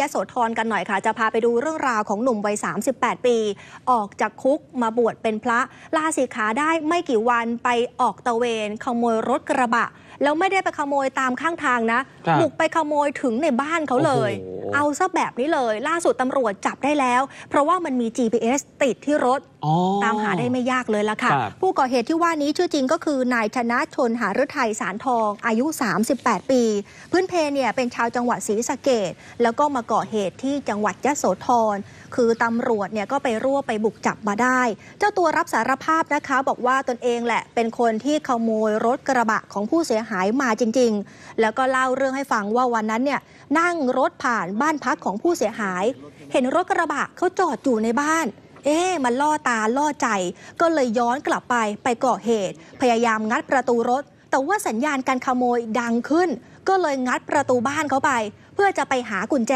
ยโสธรกันหน่อยค่ะ จะพาไปดูเรื่องราวของหนุ่มวัย 38 ปี ออกจากคุกมาบวชเป็นพระลาสิขาได้ไม่กี่วันไปออกตะเวนขโมยรถกระบะ แล้วไม่ได้ไปขโมยตามข้างทางนะบุกไปขโมยถึงในบ้านเขาเลย เอาซะแบบนี้เลย ล่าสุดตำรวจจับได้แล้ว เพราะว่ามันมี GPS ติดที่รถตามหาได้ไม่ยากเลยละค่ะ ผู้ก่อเหตุที่ว่านี้ชื่อจริงก็คือนายชนะชนหาฤทัยสารทอง อายุ 38 ปี พื้นเพเนี่ยเป็นชาวจังหวัดศรีสะเกดแล้วก็มาก่อเหตุที่จังหวัดยะโสธรคือตำรวจเนี่ยก็ไปรวบไปบุกจับมาได้ เจ้าตัวรับสารภาพนะคะ บอกว่าตนเองแหละเป็นคนที่ขโมยรถกระบะของผู้เสียหายมาจริง ๆ แล้วก็เล่าเรื่องให้ฟังว่าวันนั้นเนี่ยนั่งรถผ่านบ้านพักของผู้เสียหาย เห็นรถกระบะเขาจอดอยู่ในบ้านเอ๊มันล่อตาล่อใจ ก็เลยย้อนกลับไปไปก่อเหตุ พยายามงัดประตูรถ แต่ว่าสัญญาณการขโมยดังขึ้น ก็เลยงัดประตูบ้านเขาไป เพื่อจะไปหากุญแจ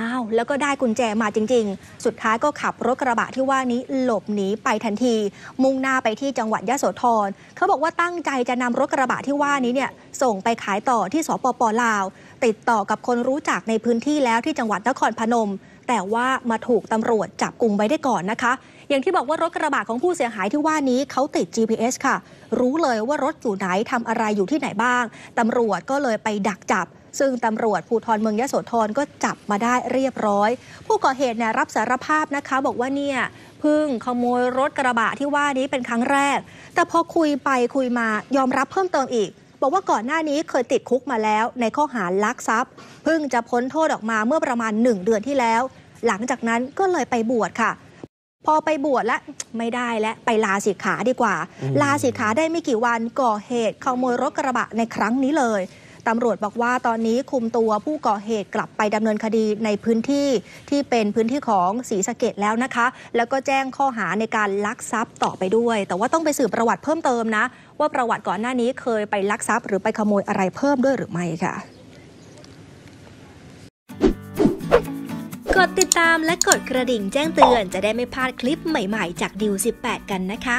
อ้าว แล้วก็ได้กุญแจมาจริงๆ สุดท้ายก็ขับรถกระบะที่ว่านี้ หลบหนีไปทันที มุ่งหน้าไปที่จังหวัดยะโสธรเขาบอกว่าตั้งใจจะนำรถกระบะที่ว่านี้เนี่ย ส่งไปขายต่อที่สปปลาว ติดต่อกับคนรู้จักในพื้นที่แล้วที่จังหวัดนครพนมแต่ว่ามาถูกตำรวจจับกลุ่มไว้ได้ก่อนนะคะ อย่างที่บอกว่ารถกระบะของผู้เสียหายที่ว่านี้เขาติด GPS ค่ะ รู้เลยว่ารถอยู่ไหนทำอะไรอยู่ที่ไหนบ้างตำรวจก็เลยไปดักจับ ซึ่งตำรวจภูธรเมืองยะโสธรก็จับมาได้เรียบร้อย ผู้ก่อเหตุเนี่ยรับสารภาพนะคะบอกว่าเนี่ยเพิ่งขโมยรถกระบะที่ว่านี้เป็นครั้งแรก แต่พอคุยไปคุยมายอมรับเพิ่มเติมอีกบอกว่าก่อนหน้านี้เคยติดคุกมาแล้ว ในข้อหาลักทรัพย์เพิ่งจะพ้นโทษออกมาเมื่อประมาณ 1 เดือนที่แล้ว หลังจากนั้นก็เลยไปบวชค่ะ พอไปบวชแล้ว ไม่ได้และไปลาสิกขาดีกว่า ลาสิกขาได้ไม่กี่วันก่อเหตุขโมยรถกระบะในครั้งนี้เลยตำรวจบอกว่าตอนนี้คุมตัวผู้ก่อเหตุกลับไปดำเนินคดีในพื้นที่ที่เป็นพื้นที่ของศรีสะเกดแล้วนะคะ แล้วก็แจ้งข้อหาในการลักทรัพย์ต่อไปด้วย แต่ว่าต้องไปสืบประวัติเพิ่มเติมนะ ว่าประวัติก่อนหน้านี้เคยไปลักทรัพย์หรือไปขโมยอะไรเพิ่มด้วยหรือไม่ค่ะ กดติดตามและกดกระดิ่งแจ้งเตือนจะได้ไม่พลาดคลิปใหม่ ๆ จากดิว18 กันนะคะ